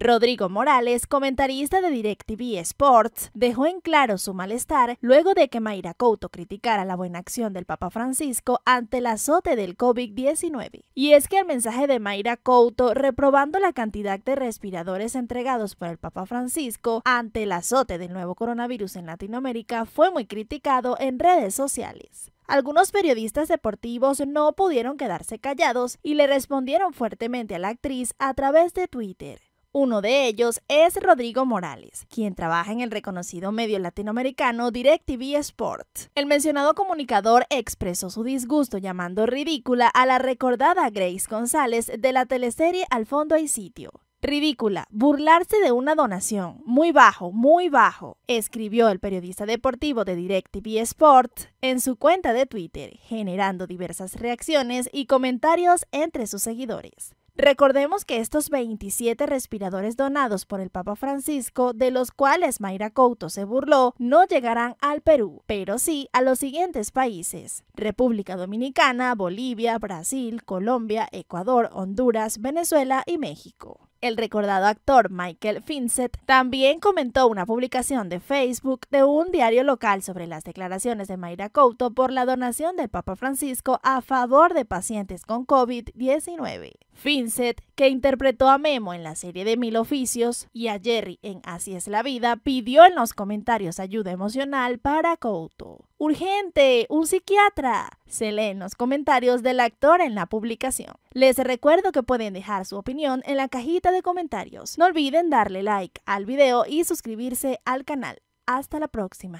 Rodrigo Morales, comentarista de DirecTV Sports, dejó en claro su malestar luego de que Mayra Couto criticara la buena acción del Papa Francisco ante el azote del COVID-19. Y es que el mensaje de Mayra Couto reprobando la cantidad de respiradores entregados por el Papa Francisco ante el azote del nuevo coronavirus en Latinoamérica fue muy criticado en redes sociales. Algunos periodistas deportivos no pudieron quedarse callados y le respondieron fuertemente a la actriz a través de Twitter. Uno de ellos es Rodrigo Morales, quien trabaja en el reconocido medio latinoamericano DirecTV Sport. El mencionado comunicador expresó su disgusto llamando ridícula a la recordada Grace González de la teleserie Al fondo hay sitio, Ridícula, burlarse de una donación, muy bajo, muy bajo, escribió el periodista deportivo de DirecTV Sport en su cuenta de Twitter, generando diversas reacciones y comentarios entre sus seguidores. Recordemos que estos 27 respiradores donados por el Papa Francisco, de los cuales Mayra Couto se burló, no llegarán al Perú, pero sí a los siguientes países: República Dominicana, Bolivia, Brasil, Colombia, Ecuador, Honduras, Venezuela y México. El recordado actor Michael finset también comentó una publicación de Facebook de un diario local sobre las declaraciones de Mayra Couto por la donación del Papa Francisco a favor de pacientes con COVID-19. Finset, que interpretó a Memo en la serie de Mil Oficios y a Jerry en Así es la vida, pidió en los comentarios ayuda emocional para Couto. Urgente, un psiquiatra. Se lee en los comentarios del actor en la publicación. Les recuerdo que pueden dejar su opinión en la cajita de comentarios. No olviden darle like al video y suscribirse al canal. Hasta la próxima.